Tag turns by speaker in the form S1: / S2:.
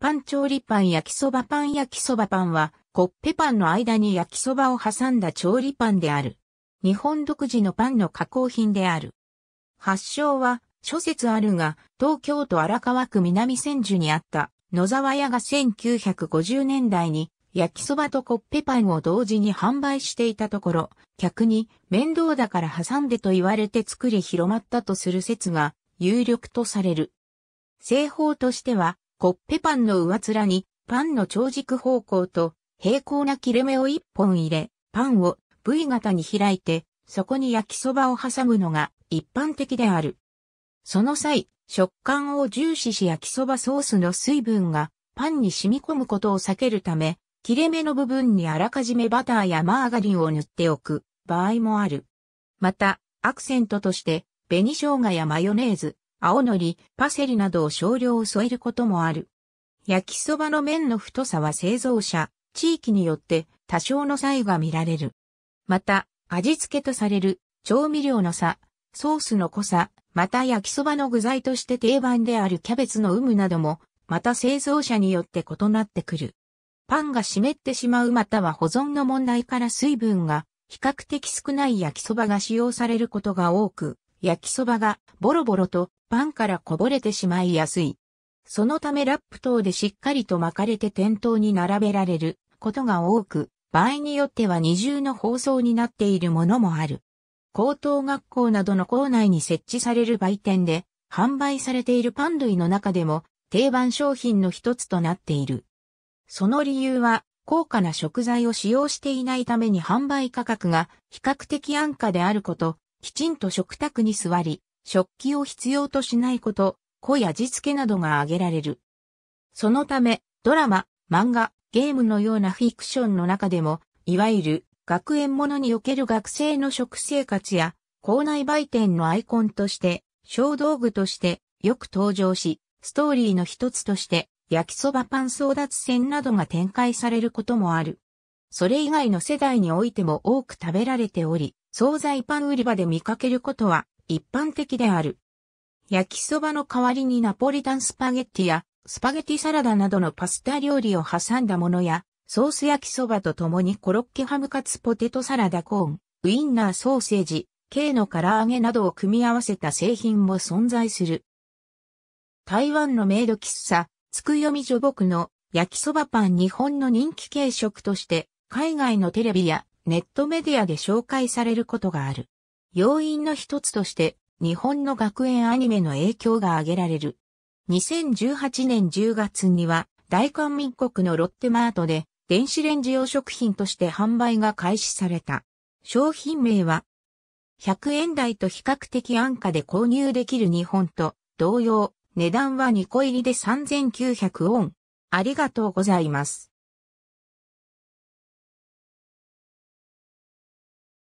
S1: パン調理パン焼きそばパン焼きそばパンは、コッペパンの間に焼きそばを挟んだ調理パンである。日本独自のパンの加工品である。発祥は、諸説あるが、東京都荒川区南千住にあった野沢屋が1950年代に焼きそばとコッペパンを同時に販売していたところ、客に面倒だから挟んでと言われて作り広まったとする説が有力とされる。製法としてはコッペパンの上面に、パンの長軸方向と平行な切れ目を一本入れ、パンを V 型に開いて、そこに焼きそばを挟むのが一般的である。その際、食感を重視し焼きそばソースの水分がパンに染み込むことを避けるため、切れ目の部分にあらかじめバターやマーガリンを塗っておく場合もある。また、アクセントとして、紅生姜やマヨネーズ、青のり、パセリなどを少量添えることもある。焼きそばの麺の太さは製造者、地域によって多少の差異が見られる。また、味付けとされる調味料の差、ソースの濃さ、また焼きそばの具材として定番であるキャベツの有無なども、また製造者によって異なってくる。パンが湿ってしまうまたは保存の問題から水分が比較的少ない焼きそばが使用されることが多く、焼きそばがボロボロとパンからこぼれてしまいやすい。そのためラップ等でしっかりと巻かれて店頭に並べられることが多く、場合によっては二重の包装になっているものもある。高等学校などの校内に設置される売店で販売されているパン類の中でも定番商品の一つとなっている。その理由は高価な食材を使用していないために販売価格が比較的安価であること、きちんと食卓に座り、食器を必要としないこと、濃い味付けなどが挙げられる。そのため、ドラマ、漫画、ゲームのようなフィクションの中でも、いわゆる学園ものにおける学生の食生活や、校内売店のアイコンとして、小道具としてよく登場し、ストーリーの一つとして、焼きそばパン争奪戦などが展開されることもある。それ以外の世代においても多く食べられており、惣菜パン売り場で見かけることは一般的である。焼きそばの代わりにナポリタンスパゲッティやスパゲティサラダなどのパスタ料理を挟んだものや、ソース焼きそばとともにコロッケハムカツポテトサラダコーン、ウインナーソーセージ、K の唐揚げなどを組み合わせた製品も存在する。台湾のメイド喫茶、つくよみ女木の焼きそばパン日本の人気軽食として、海外のテレビやネットメディアで紹介されることがある。要因の一つとして、日本の学園アニメの影響が挙げられる。2018年10月には、大韓民国のロッテマートで、電子レンジ用食品として販売が開始された。商品名は、100円台と比較的安価で購入できる日本と同様、値段は2個入りで3900ウォン。ありがとうございます。